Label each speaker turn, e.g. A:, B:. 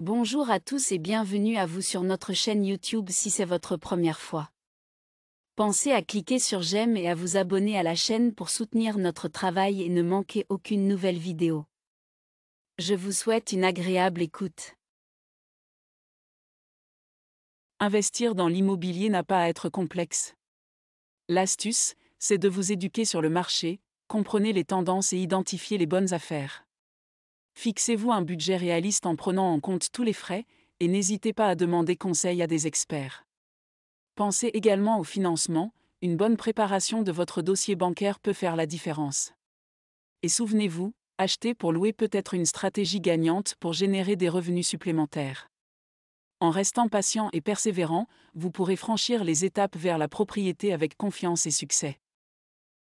A: Bonjour à tous et bienvenue à vous sur notre chaîne YouTube si c'est votre première fois. Pensez à cliquer sur j'aime et à vous abonner à la chaîne pour soutenir notre travail et ne manquer aucune nouvelle vidéo. Je vous souhaite une agréable écoute.
B: Investir dans l'immobilier n'a pas à être complexe. L'astuce, c'est de vous éduquer sur le marché, comprenez les tendances et identifier les bonnes affaires. Fixez-vous un budget réaliste en prenant en compte tous les frais, et n'hésitez pas à demander conseil à des experts. Pensez également au financement, une bonne préparation de votre dossier bancaire peut faire la différence. Et souvenez-vous, acheter pour louer peut être une stratégie gagnante pour générer des revenus supplémentaires. En restant patient et persévérant, vous pourrez franchir les étapes vers la propriété avec confiance et succès.